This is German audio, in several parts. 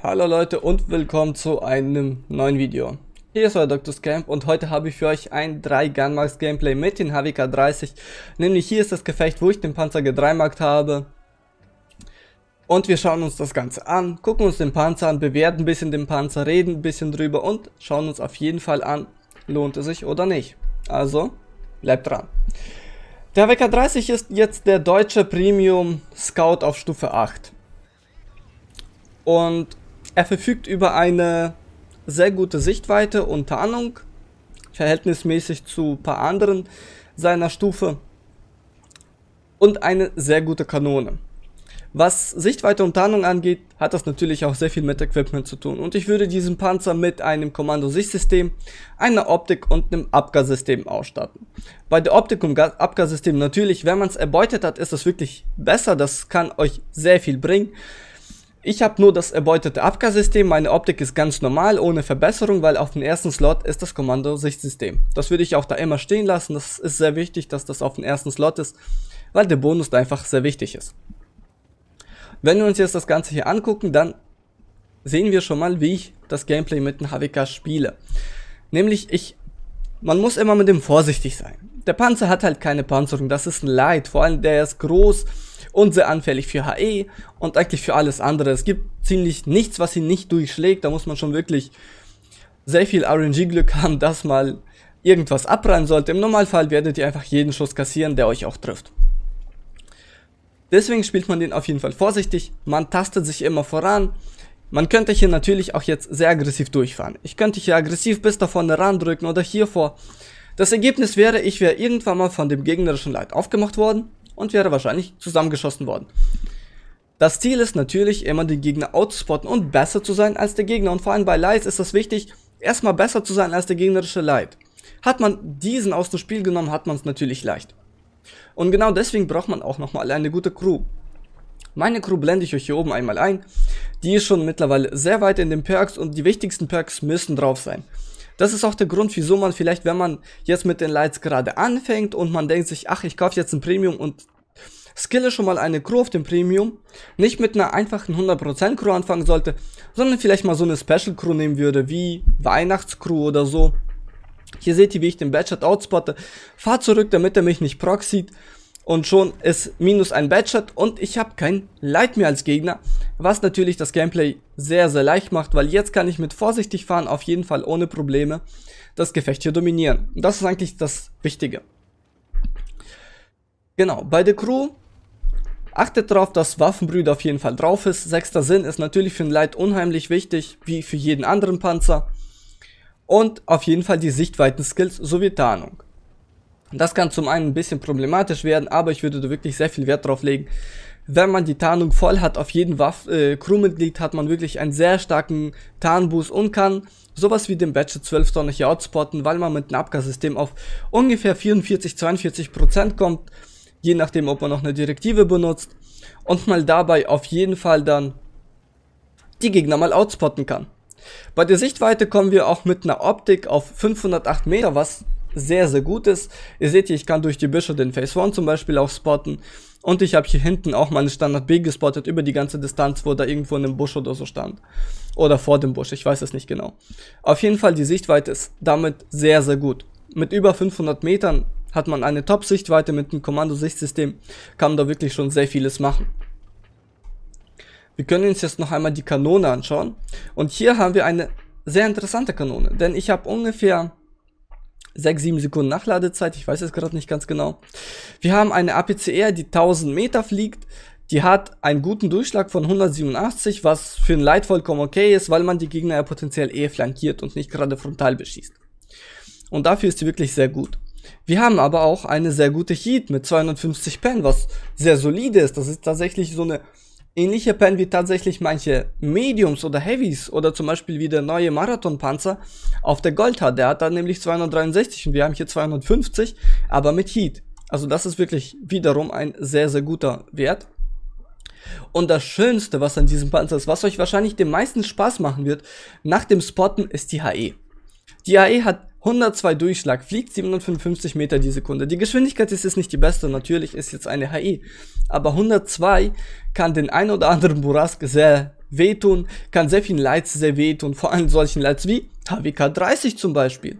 Hallo Leute und willkommen zu einem neuen Video. Hier ist euer Dr. Scamp und heute habe ich für euch ein 3 Gunmarks Gameplay mit den HWK 30. Nämlich hier ist das Gefecht, wo ich den Panzer gedreimarkt habe. Und wir schauen uns das Ganze an, gucken uns den Panzer an, bewerten ein bisschen den Panzer, reden ein bisschen drüber und schauen uns auf jeden Fall an, lohnt es sich oder nicht. Also, bleibt dran. Der HWK 30 ist jetzt der deutsche Premium Scout auf Stufe 8. Und er verfügt über eine sehr gute Sichtweite und Tarnung, verhältnismäßig zu ein paar anderen seiner Stufe und eine sehr gute Kanone. Was Sichtweite und Tarnung angeht, hat das natürlich auch sehr viel mit Equipment zu tun und ich würde diesen Panzer mit einem Kommando-Sichtsystem, einer Optik und einem Abgasystem ausstatten. Bei der Optik und Abgasystem natürlich, wenn man es erbeutet hat, ist das wirklich besser, das kann euch sehr viel bringen. Ich habe nur das erbeutete Abgasystem, meine Optik ist ganz normal, ohne Verbesserung, weil auf dem ersten Slot ist das Kommando-Sichtsystem. Das würde ich auch da immer stehen lassen, das ist sehr wichtig, dass das auf dem ersten Slot ist, weil der Bonus da einfach sehr wichtig ist. Wenn wir uns jetzt das Ganze hier angucken, dann sehen wir schon mal, wie ich das Gameplay mit dem HWK spiele. Nämlich, ich, man muss immer mit dem vorsichtig sein. Der Panzer hat halt keine Panzerung, das ist ein Light, vor allem der ist groß, und sehr anfällig für HE und eigentlich für alles andere. Es gibt ziemlich nichts, was ihn nicht durchschlägt. Da muss man schon wirklich sehr viel RNG-Glück haben, dass mal irgendwas abprallen sollte. Im Normalfall werdet ihr einfach jeden Schuss kassieren, der euch auch trifft. Deswegen spielt man den auf jeden Fall vorsichtig. Man tastet sich immer voran. Man könnte hier natürlich auch jetzt sehr aggressiv durchfahren. Ich könnte hier aggressiv bis da vorne randrücken oder hier vor. Das Ergebnis wäre, ich wäre irgendwann mal von dem gegnerischen Leid aufgemacht worden und wäre wahrscheinlich zusammengeschossen worden. Das Ziel ist natürlich immer, den Gegner outspotten und besser zu sein als der Gegner. Und vor allem bei Lies ist das wichtig, erstmal besser zu sein als der gegnerische Light. Hat man diesen aus dem Spiel genommen, hat man es natürlich leicht. Und genau deswegen braucht man auch nochmal eine gute Crew. Meine Crew blende ich euch hier oben einmal ein. Die ist schon mittlerweile sehr weit in den Perks und die wichtigsten Perks müssen drauf sein. Das ist auch der Grund, wieso man vielleicht, wenn man jetzt mit den Lights gerade anfängt und man denkt sich, ach, ich kaufe jetzt ein Premium und skille schon mal eine Crew auf dem Premium, nicht mit einer einfachen 100% Crew anfangen sollte, sondern vielleicht mal so eine Special Crew nehmen würde, wie Weihnachtscrew oder so. Hier seht ihr, wie ich den Badshot outspotte. Fahr zurück, damit er mich nicht proxied. Und schon ist minus ein Badshot und ich habe kein Light mehr als Gegner was natürlich das Gameplay sehr, sehr leicht macht, weil jetzt kann ich mit vorsichtig fahren auf jeden Fall ohne Probleme das Gefecht hier dominieren. Und das ist eigentlich das Wichtige. Genau, bei der Crew Achtet darauf, dass Waffenbrüder auf jeden Fall drauf ist. Sechster Sinn ist natürlich für ein Light unheimlich wichtig, wie für jeden anderen Panzer. Und auf jeden Fall die Sichtweiten-Skills sowie Tarnung. Das kann zum einen ein bisschen problematisch werden, aber ich würde da wirklich sehr viel Wert drauf legen, wenn man die Tarnung voll hat auf jeden Waff äh, Crewmitglied, hat man wirklich einen sehr starken Tarnboost und kann sowas wie den Badge 12 Tonnen hier outspotten, weil man mit einem Abgassystem auf ungefähr 44, 42 Prozent kommt, je nachdem, ob man noch eine Direktive benutzt und mal dabei auf jeden Fall dann die Gegner mal outspotten kann. Bei der Sichtweite kommen wir auch mit einer Optik auf 508 Meter, was sehr, sehr gut ist. Ihr seht hier, ich kann durch die Büsche den Phase 1 zum Beispiel auch spotten. Und ich habe hier hinten auch meine Standard B gespottet über die ganze Distanz, wo da irgendwo in einem Busch oder so stand. Oder vor dem Busch, ich weiß es nicht genau. Auf jeden Fall, die Sichtweite ist damit sehr, sehr gut. Mit über 500 Metern hat man eine Top-Sichtweite mit dem Kommandosichtsystem, kann man da wirklich schon sehr vieles machen. Wir können uns jetzt noch einmal die Kanone anschauen. Und hier haben wir eine sehr interessante Kanone, denn ich habe ungefähr 6, 7 Sekunden Nachladezeit, ich weiß es gerade nicht ganz genau. Wir haben eine APCR, die 1000 Meter fliegt, die hat einen guten Durchschlag von 187, was für ein Light vollkommen okay ist, weil man die Gegner ja potenziell eher flankiert und nicht gerade frontal beschießt. Und dafür ist sie wirklich sehr gut. Wir haben aber auch eine sehr gute Heat mit 250 Pen, was sehr solide ist. Das ist tatsächlich so eine Ähnliche Pen wie tatsächlich manche Mediums oder Heavies oder zum Beispiel wie der neue Marathon-Panzer auf der Gold hat. Der hat da nämlich 263 und wir haben hier 250, aber mit Heat. Also das ist wirklich wiederum ein sehr, sehr guter Wert. Und das Schönste, was an diesem Panzer ist, was euch wahrscheinlich den meisten Spaß machen wird, nach dem Spotten, ist die HE. Die HE hat 102 Durchschlag, fliegt 755 Meter die Sekunde. Die Geschwindigkeit ist jetzt nicht die beste, natürlich ist jetzt eine HI. Aber 102 kann den ein oder anderen Burask sehr wehtun, kann sehr vielen Lights sehr wehtun, vor allem solchen Lights wie HWK 30 zum Beispiel.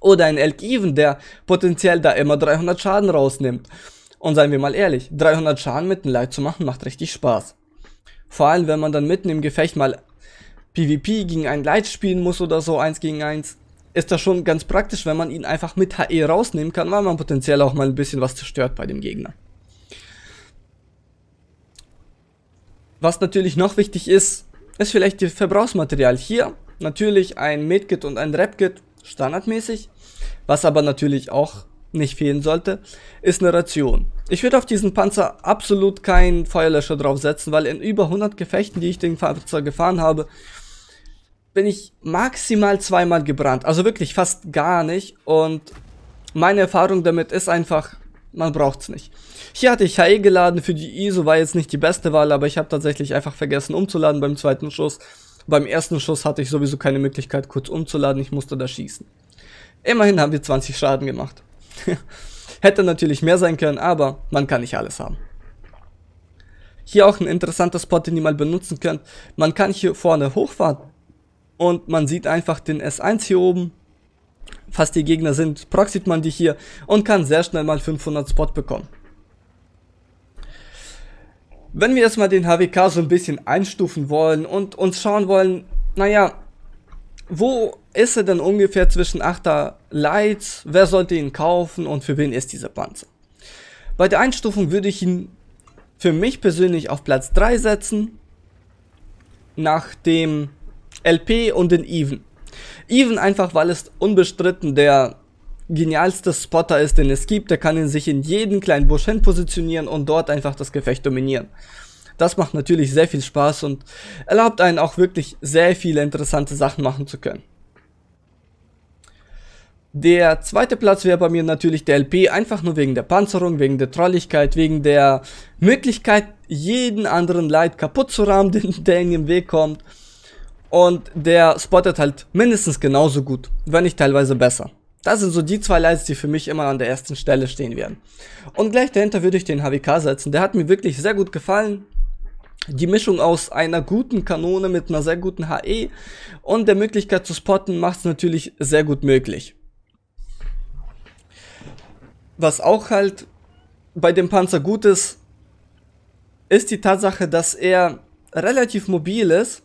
Oder ein Elk Even, der potenziell da immer 300 Schaden rausnimmt. Und seien wir mal ehrlich, 300 Schaden mit einem Light zu machen, macht richtig Spaß. Vor allem, wenn man dann mitten im Gefecht mal PvP gegen ein Light spielen muss oder so, 1 gegen 1 ist das schon ganz praktisch, wenn man ihn einfach mit HE rausnehmen kann, weil man potenziell auch mal ein bisschen was zerstört bei dem Gegner. Was natürlich noch wichtig ist, ist vielleicht das Verbrauchsmaterial. Hier natürlich ein Medkit und ein Repkit, standardmäßig. Was aber natürlich auch nicht fehlen sollte, ist eine Ration. Ich würde auf diesen Panzer absolut keinen Feuerlöscher draufsetzen, weil in über 100 Gefechten, die ich den Panzer gefahren habe, bin ich maximal zweimal gebrannt. Also wirklich fast gar nicht. Und meine Erfahrung damit ist einfach, man braucht's nicht. Hier hatte ich HE geladen für die ISO, war jetzt nicht die beste Wahl, aber ich habe tatsächlich einfach vergessen umzuladen beim zweiten Schuss. Beim ersten Schuss hatte ich sowieso keine Möglichkeit kurz umzuladen, ich musste da schießen. Immerhin haben wir 20 Schaden gemacht. Hätte natürlich mehr sein können, aber man kann nicht alles haben. Hier auch ein interessanter Spot, den ihr mal benutzen könnt. Man kann hier vorne hochfahren und man sieht einfach den S1 hier oben, fast die Gegner sind, proxyt man die hier und kann sehr schnell mal 500 Spot bekommen. Wenn wir erstmal den HWK so ein bisschen einstufen wollen und uns schauen wollen, naja, wo ist er denn ungefähr zwischen 8er Lights, wer sollte ihn kaufen und für wen ist dieser Panzer? Bei der Einstufung würde ich ihn für mich persönlich auf Platz 3 setzen, nachdem LP und den Even. Even einfach, weil es unbestritten der genialste Spotter ist, den es gibt. Der kann ihn sich in jeden kleinen Busch hin positionieren und dort einfach das Gefecht dominieren. Das macht natürlich sehr viel Spaß und erlaubt einen auch wirklich sehr viele interessante Sachen machen zu können. Der zweite Platz wäre bei mir natürlich der LP, einfach nur wegen der Panzerung, wegen der Trolligkeit, wegen der Möglichkeit, jeden anderen Leid kaputt zu rahmen, der ihm im Weg kommt. Und der spottet halt mindestens genauso gut, wenn nicht teilweise besser. Das sind so die zwei Lights, die für mich immer an der ersten Stelle stehen werden. Und gleich dahinter würde ich den HWK setzen. Der hat mir wirklich sehr gut gefallen. Die Mischung aus einer guten Kanone mit einer sehr guten HE und der Möglichkeit zu spotten macht es natürlich sehr gut möglich. Was auch halt bei dem Panzer gut ist, ist die Tatsache, dass er relativ mobil ist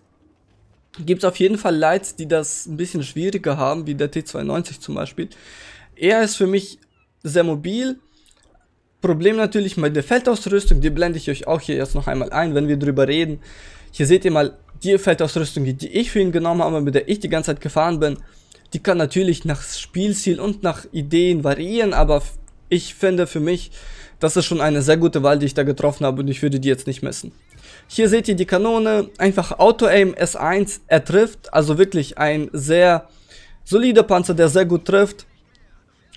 gibt es auf jeden Fall Lights, die das ein bisschen schwieriger haben, wie der T92 zum Beispiel. Er ist für mich sehr mobil. Problem natürlich mit der Feldausrüstung, die blende ich euch auch hier jetzt noch einmal ein, wenn wir drüber reden. Hier seht ihr mal die Feldausrüstung, die ich für ihn genommen habe, mit der ich die ganze Zeit gefahren bin. Die kann natürlich nach Spielziel und nach Ideen variieren, aber ich finde für mich, das ist schon eine sehr gute Wahl, die ich da getroffen habe und ich würde die jetzt nicht messen. Hier seht ihr die Kanone, einfach Auto-Aim S1, er trifft, also wirklich ein sehr solider Panzer, der sehr gut trifft.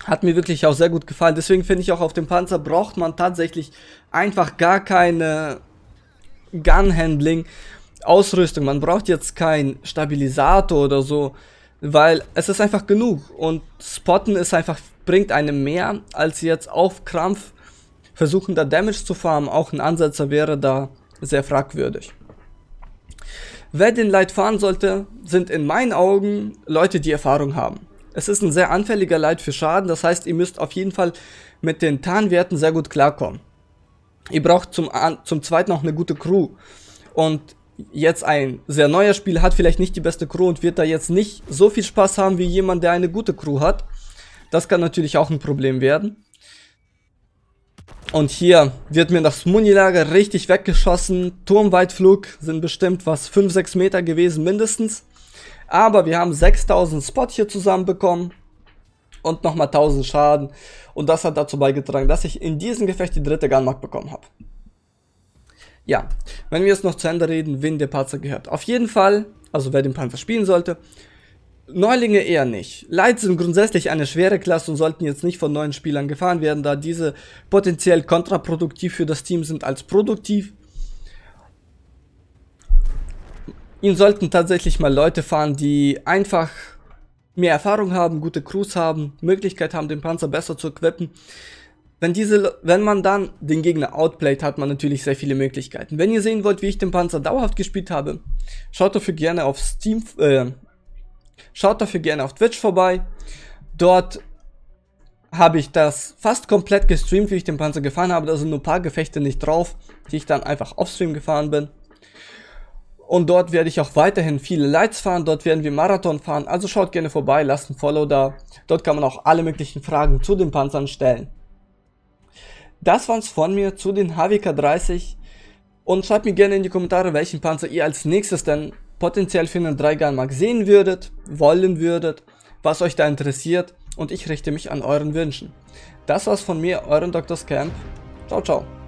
Hat mir wirklich auch sehr gut gefallen, deswegen finde ich auch auf dem Panzer braucht man tatsächlich einfach gar keine Gun-Handling, Ausrüstung. Man braucht jetzt keinen Stabilisator oder so, weil es ist einfach genug und Spotten ist einfach, bringt einem mehr, als jetzt auf Krampf versuchen da Damage zu farmen. Auch ein Ansetzer wäre da sehr fragwürdig. Wer den Light fahren sollte, sind in meinen Augen Leute, die Erfahrung haben. Es ist ein sehr anfälliger Light für Schaden, das heißt, ihr müsst auf jeden Fall mit den Tarnwerten sehr gut klarkommen. Ihr braucht zum, zum zweiten auch eine gute Crew. Und jetzt ein sehr neuer Spieler hat vielleicht nicht die beste Crew und wird da jetzt nicht so viel Spaß haben wie jemand, der eine gute Crew hat. Das kann natürlich auch ein Problem werden. Und hier wird mir das Munilager richtig weggeschossen. Turmweitflug sind bestimmt was 5-6 Meter gewesen mindestens. Aber wir haben 6000 Spot hier zusammenbekommen und nochmal 1000 Schaden. Und das hat dazu beigetragen, dass ich in diesem Gefecht die dritte Gunmark bekommen habe. Ja, wenn wir jetzt noch zu Ende reden, wen der Panzer gehört. Auf jeden Fall, also wer den Panzer spielen sollte, Neulinge eher nicht. Lights sind grundsätzlich eine schwere Klasse und sollten jetzt nicht von neuen Spielern gefahren werden, da diese potenziell kontraproduktiv für das Team sind als produktiv. Ihn sollten tatsächlich mal Leute fahren, die einfach mehr Erfahrung haben, gute Crews haben, Möglichkeit haben, den Panzer besser zu equippen. Wenn, diese, wenn man dann den Gegner outplayt, hat man natürlich sehr viele Möglichkeiten. Wenn ihr sehen wollt, wie ich den Panzer dauerhaft gespielt habe, schaut dafür gerne auf Steam, äh, Schaut dafür gerne auf Twitch vorbei. Dort habe ich das fast komplett gestreamt, wie ich den Panzer gefahren habe. Da sind nur ein paar Gefechte nicht drauf, die ich dann einfach offstream gefahren bin. Und dort werde ich auch weiterhin viele Lights fahren, dort werden wir Marathon fahren. Also schaut gerne vorbei, lasst ein Follow da. Dort kann man auch alle möglichen Fragen zu den Panzern stellen. Das war's von mir zu den HWK 30. Und schreibt mir gerne in die Kommentare, welchen Panzer ihr als nächstes denn potenziell für einen Dreigang sehen würdet, wollen würdet, was euch da interessiert und ich richte mich an euren Wünschen. Das war's von mir, euren Dr. Scamp. Ciao, ciao.